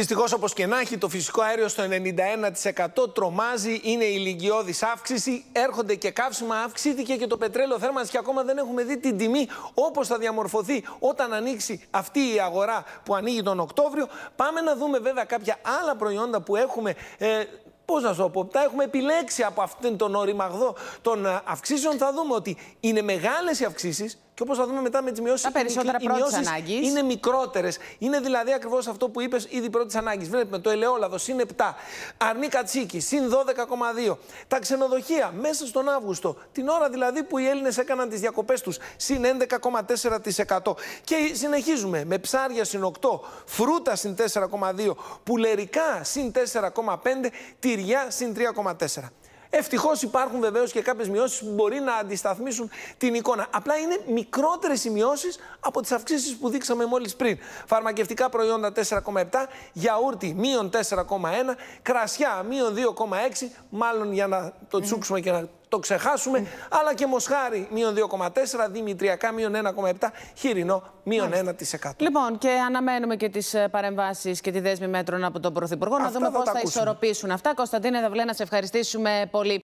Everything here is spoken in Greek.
Δυστυχώς, όπως και να έχει, το φυσικό αέριο στο 91% τρομάζει, είναι η αύξηση. Έρχονται και καύσιμα, αυξήθηκε και το πετρέλαιο θέρμανση και ακόμα δεν έχουμε δει την τιμή όπως θα διαμορφωθεί όταν ανοίξει αυτή η αγορά που ανοίγει τον Οκτώβριο. Πάμε να δούμε βέβαια κάποια άλλα προϊόντα που έχουμε. Ε, Πώς να τα έχουμε επιλέξει από αυτόν τον οριμαγδό των ε, αυξήσεων. Θα δούμε ότι είναι μεγάλες οι αυξήσεις, και όπως θα δούμε μετά με τις μειώσεις. Τα περισσότερα πρώτη Είναι μικρότερες. Είναι δηλαδή ακριβώς αυτό που είπες ήδη πρώτης ανάγκης. Βλέπουμε το ελαιόλαδο συν 7. Αρνή κατσίκι συν 12,2. Τα ξενοδοχεία μέσα στον Αύγουστο. Την ώρα δηλαδή που οι Έλληνες έκαναν τις διακοπές τους συν 11,4%. Και συνεχίζουμε με ψάρια συν 8. Φρούτα συν 4,2. Πουλερικά συν 4,5. Τυριά συν 3,4. Ευτυχώς υπάρχουν βεβαίως και κάποιες μειώσεις που μπορεί να αντισταθμίσουν την εικόνα. Απλά είναι μικρότερες οι μειώσεις από τις αυξήσεις που δείξαμε μόλις πριν. Φαρμακευτικά προϊόντα 4,7, γιαούρτι μείον 4,1, κρασιά μείον 2,6, μάλλον για να το τσούξουμε και να το ξεχάσουμε, αλλά και μοσχάρι μείον 2,4, δημητριακά μείον 1,7, χοιρινό μείον 1%. Λοιπόν, και αναμένουμε και τις ε, παρεμβάσεις και τη δέσμη μέτρων από τον Πρωθυπουργό. Αυτά να δούμε πώ θα, θα, ισορροπήσουν αυτά. Κωνσταντίνε Δαυλέ, να σε ευχαριστήσουμε